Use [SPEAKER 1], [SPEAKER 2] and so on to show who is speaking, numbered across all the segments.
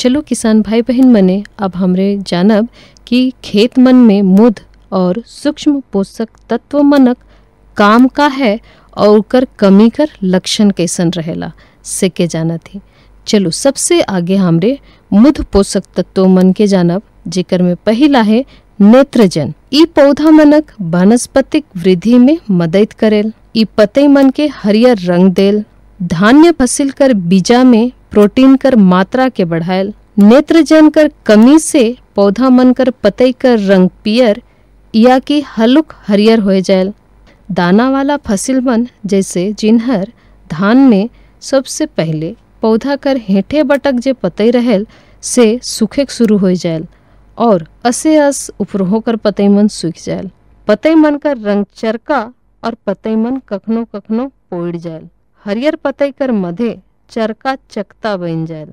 [SPEAKER 1] चलो किसान भाई बहन मने अब हमरे जानब कि खेत मन में मुद और सूक्ष्म पोषक तत्व मनक काम का है और कर कमी कर लक्षण कैसन रहेला से के जाना थी चलो सबसे आगे हमरे मुद पोषक तत्व मन के जानब जेकर में पहला है नेत्रजन ई पौधा मनक वनस्पतिक वृद्धि में मदद करेल ई पते मन के हरियर रंग देल धान्य फसल कर बीजा में प्रोटीन कर मात्रा के बढ़ाएल नेत्र जन कर कमी से पौधा मन कर पतई कर रंग पियर या कि हलुक हरियर हो जाए दाना वाला फसल मन जैसे जिन्हर धान में सबसे पहले पौधा कर हेठे बटक जे पतई रहल से सूखे शुरू हो जाए और असे अस ऊपर होकर पतई मन सूख जाए पतई मन कर रंग चरका और पतई मन कखनो कखनो पोड़ जाए हरियर पतई कर मधे चरका चकता बन जाए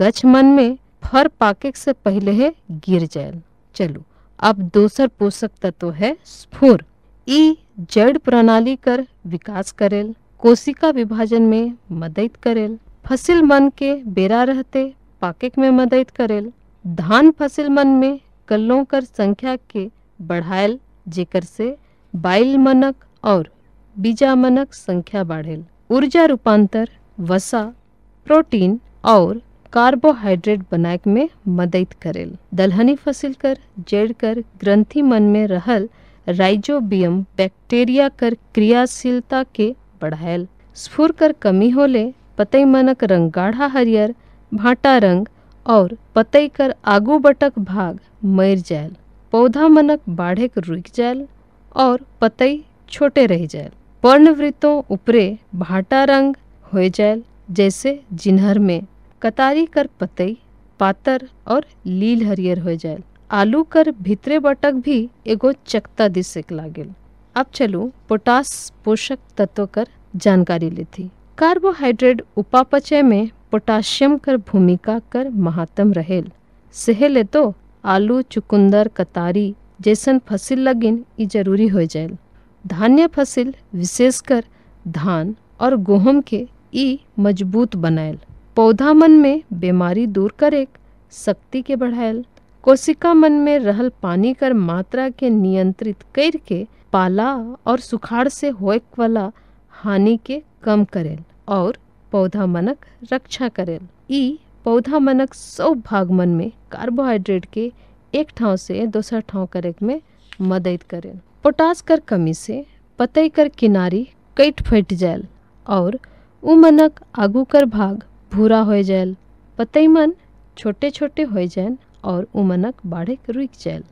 [SPEAKER 1] गच मन में फर पाके से पहले है गिर जाए चलो अब दूसर पोषक तत्व है स्फोर ई जड़ प्रणाली कर विकास करेल कोशिका विभाजन में मदद करेल फसिल मन के बेरा रहते पाकेक में मदद करेल धान फसिल मन में कल्लों कर संख्या के बढ़ायल जेकर से बाइल मनक और बीजा मनक संख्या बढ़ेल ऊर्जा रूपांतर वसा प्रोटीन और कार्बोहाइड्रेट बनाए में मदद करेल दलहनी फसल कर जड़ कर ग्रंथि मन में रहल राइजोबियम बैक्टीरिया कर क्रियाशीलता के बढ़ायल स्फुर कर कमी होले पतई मनक रंग गाढ़ा हरियर भाटा रंग और पतई कर आगू बटक भाग मर जायल पौधा मनक बाढ़े कर रुक जायल और पतई छोटे रह जायल पर्णवृत्तों ऊपरे भाटा रंग हो जायल जैसे जिन्हर में कतारी कर पतई पातर और लील हरियर हो जाए आलू कर भीतरे बटक भी एगो चकता दिसेक लागे अब चलू पोटास पोषक तत्व कर जानकारी लेती कार्बोहाइड्रेट उपापचय में पोटाशियम कर भूमिका कर महात्म रहेल सहेले तो आलू चुकुंदर कतारी जैसन फसिल लगिन ई जरूरी हो जाए धान्य फसल विशेषकर धान और गहूम के ई मजबूत बनाएल पौधा मन में बीमारी दूर करे शक्ति के बढ़ायल कोशिका मन में रहल पानी कर मात्रा के नियंत्रित कर के पाला और सुखाड़ से हो वाला हानि के कम करेल और पौधा मनक रक्षा करेल ई पौधा मनक सब भाग मन में कार्बोहाइड्रेट के एक ठाव से दूसर ठाव करे में मदद करेल पोटास कर कमी से पतई कर किनारी कट फट जायल और उ मनक आगू कर भाग भूरा हो जाए पतईमन छोटे छोटे हो जाए और उमनक बाढ़ रुक जाए